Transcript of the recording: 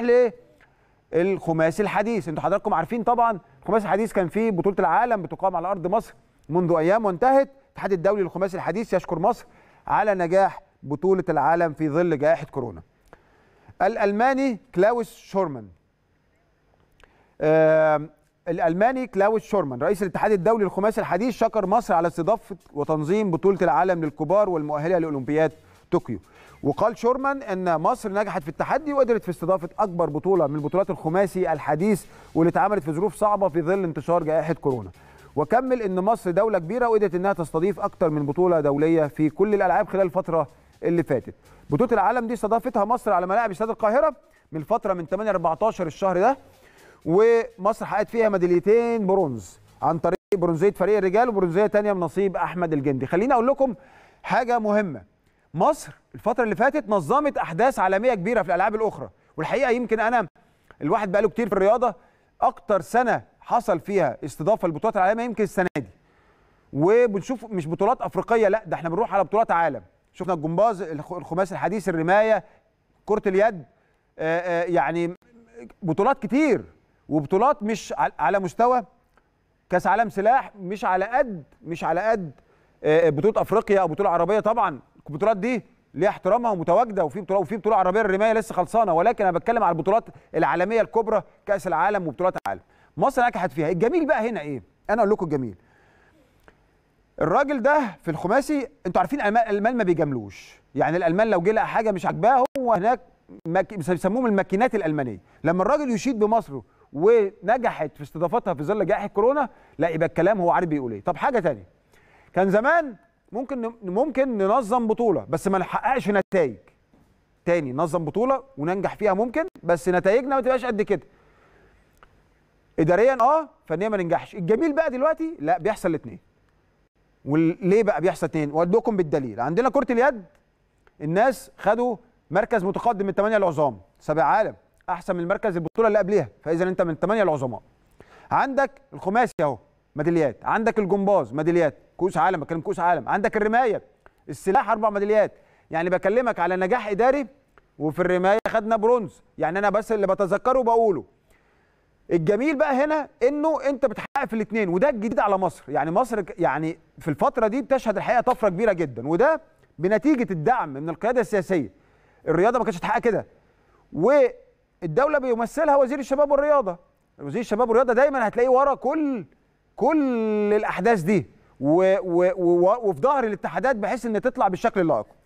نروح الخماسي الحديث انتوا حضراتكم عارفين طبعا الخماسي الحديث كان فيه بطوله العالم بتقام على ارض مصر منذ ايام وانتهت الاتحاد الدولي للخماسي الحديث يشكر مصر على نجاح بطوله العالم في ظل جائحه كورونا الالماني كلاوس شورمان آه الالماني كلاوس شورمان رئيس الاتحاد الدولي للخماسي الحديث شكر مصر على استضافه وتنظيم بطوله العالم للكبار والمؤهله لاولمبياد طوكيو وقال شورمان ان مصر نجحت في التحدي وقدرت في استضافه اكبر بطوله من البطولات الخماسي الحديث واللي اتعملت في ظروف صعبه في ظل انتشار جائحه كورونا وكمل ان مصر دوله كبيره وقدرت انها تستضيف اكتر من بطوله دوليه في كل الالعاب خلال الفتره اللي فاتت بطوله العالم دي استضافتها مصر على ملاعب استاد القاهره من فتره من 8 14 الشهر ده ومصر حققت فيها ميداليتين برونز عن طريق برونزيه فريق الرجال وبرونزيه ثانيه من نصيب احمد الجندي خليني اقول لكم حاجه مهمه مصر الفتره اللي فاتت نظمت احداث عالميه كبيره في الالعاب الاخرى والحقيقه يمكن انا الواحد بقاله كتير في الرياضه اكتر سنه حصل فيها استضافه للبطولات العالميه يمكن السنه دي وبنشوف مش بطولات افريقيه لا ده احنا بنروح على بطولات عالم شفنا الجمباز الخماس الحديث الرمايه كره اليد يعني بطولات كتير وبطولات مش على مستوى كاس عالم سلاح مش على قد مش على قد بطوله افريقيا او بطوله عربيه طبعا البطولات دي ليها احترامها ومتواجده وفي بطوله وفي بطوله عربيه الرمايه لسه خلصانه ولكن انا بتكلم على البطولات العالميه الكبرى كاس العالم وبطولات العالم مصر نجحت فيها الجميل بقى هنا ايه انا اقول لكم الجميل الراجل ده في الخماسي انتوا عارفين الالمان ما بيجاملوش يعني الالمان لو جه لقى حاجه مش عاجباه هو هناك مك... بيسموهم الماكينات الالمانيه لما الراجل يشيد بمصر ونجحت في استضافتها في ظل جائحه كورونا لا يبقى الكلام هو عارف بيقول ايه طب حاجه ثانيه كان زمان ممكن ممكن ننظم بطوله بس ما نحققش نتائج تاني ننظم بطوله وننجح فيها ممكن بس نتائجنا ما تبقاش قد كده اداريا اه فنيا ما ننجحش الجميل بقى دلوقتي لا بيحصل الاثنين وليه بقى بيحصل اثنين وادوكم بالدليل عندنا كره اليد الناس خدوا مركز متقدم من الثمانيه العظام سبع عالم احسن من مركز البطوله اللي قبليها فاذا انت من الثمانيه العظماء عندك الخماسي اهو ميداليات عندك الجمباز ميداليات كؤوس عالم بتكلم كؤوس عالم عندك الرمايه السلاح اربع ميداليات يعني بكلمك على نجاح اداري وفي الرمايه خدنا برونز يعني انا بس اللي بتذكره بقوله الجميل بقى هنا انه انت بتحقق في الاثنين وده الجديد على مصر يعني مصر يعني في الفتره دي بتشهد الحقيقه طفره كبيره جدا وده بنتيجه الدعم من القياده السياسيه الرياضه ما كانتش تحقق كده والدوله بيمثلها وزير الشباب والرياضه وزير الشباب والرياضه دايما هتلاقيه ورا كل كل الاحداث دي وفي ظهر الاتحادات بحيث ان تطلع بالشكل اللائق